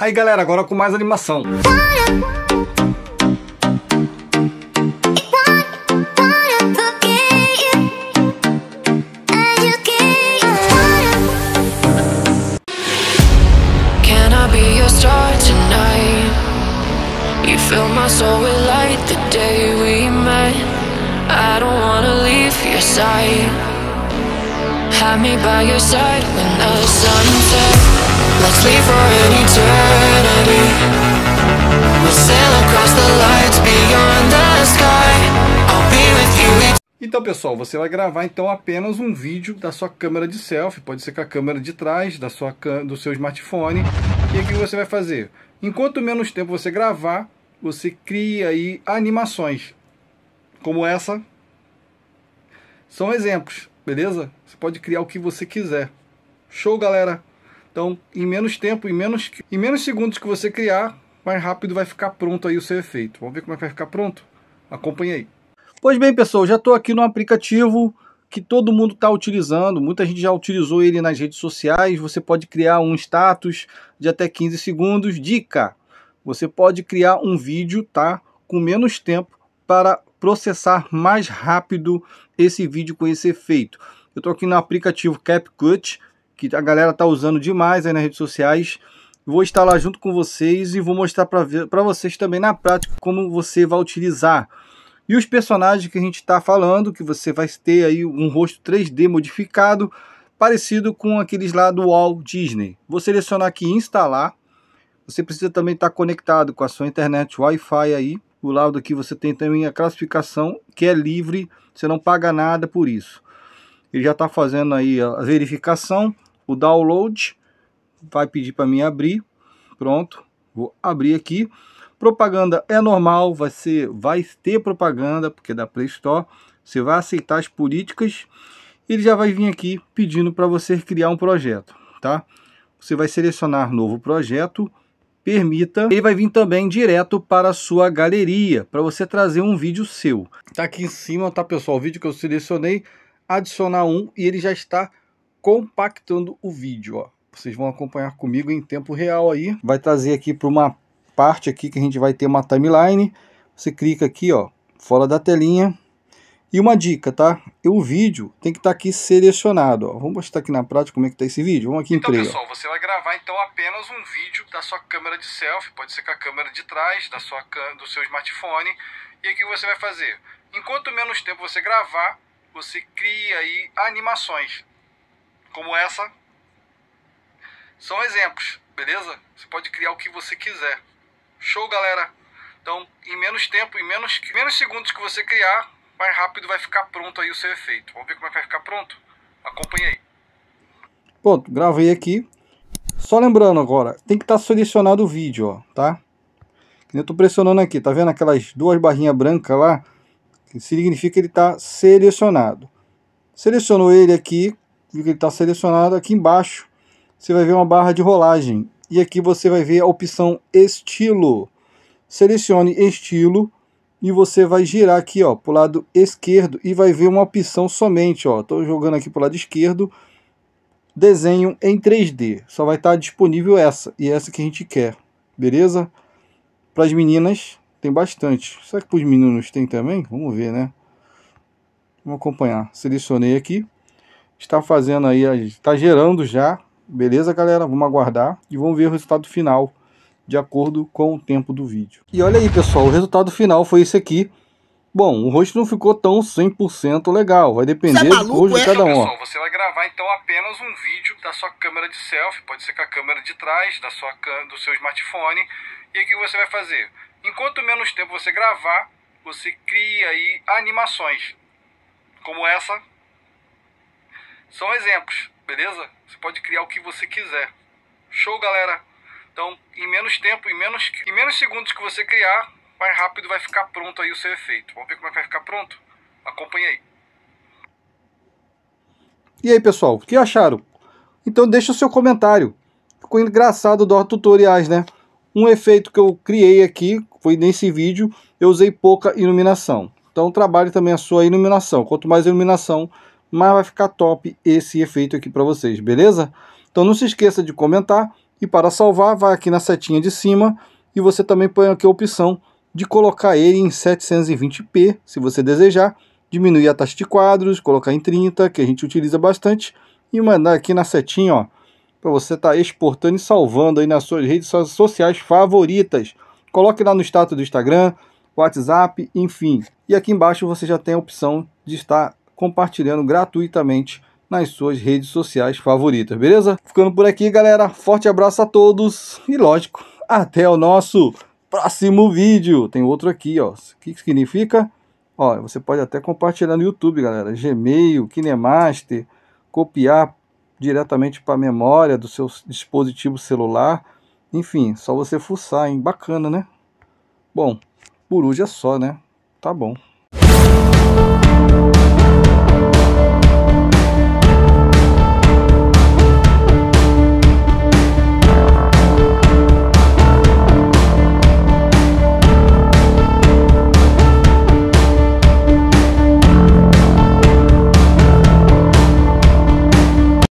Aí galera, agora com mais animação. light the day we met I don't wanna leave your side Have me by your side when the sun sets Let's leave for an eternity We'll sail across the lights beyond the sky I'll be with you então, pessoal, você vai gravar então apenas um vídeo da sua câmera de selfie, pode ser com a câmera de trás da sua do seu smartphone. E o que você vai fazer? Enquanto menos tempo você gravar, você cria aí animações, como essa. São exemplos, beleza? Você pode criar o que você quiser. Show, galera! Então, em menos tempo, em menos, em menos segundos que você criar, mais rápido vai ficar pronto aí o seu efeito. Vamos ver como é que vai ficar pronto? Acompanhe aí. Pois bem, pessoal, já estou aqui no aplicativo que todo mundo está utilizando, muita gente já utilizou ele nas redes sociais, você pode criar um status de até 15 segundos. Dica, você pode criar um vídeo, tá? Com menos tempo para processar mais rápido esse vídeo com esse efeito. Eu estou aqui no aplicativo CapCut, que a galera tá usando demais aí nas redes sociais. Vou estar lá junto com vocês e vou mostrar para vocês também na prática como você vai utilizar. E os personagens que a gente está falando, que você vai ter aí um rosto 3D modificado, parecido com aqueles lá do Walt Disney. Vou selecionar aqui instalar. Você precisa também estar tá conectado com a sua internet Wi-Fi aí. O lado aqui você tem também a classificação, que é livre, você não paga nada por isso. Ele já está fazendo aí a verificação o download, vai pedir para mim abrir, pronto, vou abrir aqui. Propaganda é normal, vai, ser, vai ter propaganda, porque é da Play Store, você vai aceitar as políticas, ele já vai vir aqui pedindo para você criar um projeto, tá? Você vai selecionar novo projeto, permita. Ele vai vir também direto para a sua galeria, para você trazer um vídeo seu. Tá aqui em cima, tá pessoal, o vídeo que eu selecionei, adicionar um e ele já está compactando o vídeo, ó. Vocês vão acompanhar comigo em tempo real aí. Vai trazer aqui para uma parte aqui que a gente vai ter uma timeline. Você clica aqui, ó, fora da telinha. E uma dica, tá? O vídeo tem que estar tá aqui selecionado, ó. Vamos mostrar aqui na prática como é que está esse vídeo. Vamos aqui então, em pessoal, você vai gravar então apenas um vídeo da sua câmera de selfie, pode ser com a câmera de trás da sua do seu smartphone. E o que você vai fazer? Enquanto menos tempo você gravar, você cria aí animações como essa, são exemplos, beleza? Você pode criar o que você quiser. Show, galera! Então, em menos tempo, em menos, menos segundos que você criar, mais rápido vai ficar pronto aí o seu efeito. Vamos ver como é que vai ficar pronto? Acompanhe aí. Pronto, gravei aqui. Só lembrando agora, tem que estar tá selecionado o vídeo, ó, tá? Eu estou pressionando aqui, tá vendo aquelas duas barrinhas brancas lá? Que significa que ele está selecionado. Selecionou ele aqui, clica que ele está selecionado, aqui embaixo você vai ver uma barra de rolagem. E aqui você vai ver a opção estilo. Selecione estilo e você vai girar aqui ó, para o lado esquerdo e vai ver uma opção somente. Estou jogando aqui para o lado esquerdo, desenho em 3D. Só vai estar tá disponível essa e essa que a gente quer, beleza? Para as meninas tem bastante. Será que para os meninos tem também? Vamos ver, né? Vamos acompanhar. Selecionei aqui está fazendo aí, está gerando já. Beleza, galera? Vamos aguardar e vamos ver o resultado final de acordo com o tempo do vídeo. E olha aí, pessoal, o resultado final foi esse aqui. Bom, o rosto não ficou tão 100% legal, vai depender é maluco, do rosto de é? cada um. Pessoal, você vai gravar então apenas um vídeo da sua câmera de selfie, pode ser com a câmera de trás da sua, do seu smartphone. E o que você vai fazer? Enquanto menos tempo você gravar, você cria aí animações, como essa são exemplos, beleza? Você pode criar o que você quiser. Show, galera! Então, em menos tempo, em menos, em menos segundos que você criar, mais rápido vai ficar pronto aí o seu efeito. Vamos ver como é que vai ficar pronto? Acompanhe aí. E aí, pessoal, o que acharam? Então deixa o seu comentário. Ficou engraçado dar tutoriais, né? Um efeito que eu criei aqui, foi nesse vídeo, eu usei pouca iluminação. Então trabalhe também a sua iluminação. Quanto mais iluminação, mas vai ficar top esse efeito aqui para vocês, beleza? Então não se esqueça de comentar e para salvar vai aqui na setinha de cima e você também põe aqui a opção de colocar ele em 720p, se você desejar, diminuir a taxa de quadros, colocar em 30, que a gente utiliza bastante, e mandar aqui na setinha, ó, para você estar tá exportando e salvando aí nas suas redes sociais favoritas. Coloque lá no status do Instagram, WhatsApp, enfim. E aqui embaixo você já tem a opção de estar compartilhando gratuitamente nas suas redes sociais favoritas, beleza? Ficando por aqui, galera. Forte abraço a todos e, lógico, até o nosso próximo vídeo. Tem outro aqui, ó. O que significa? Ó, você pode até compartilhar no YouTube, galera. Gmail, KineMaster, copiar diretamente para a memória do seu dispositivo celular. Enfim, só você fuçar, hein? Bacana, né? Bom, por hoje é só, né? Tá bom.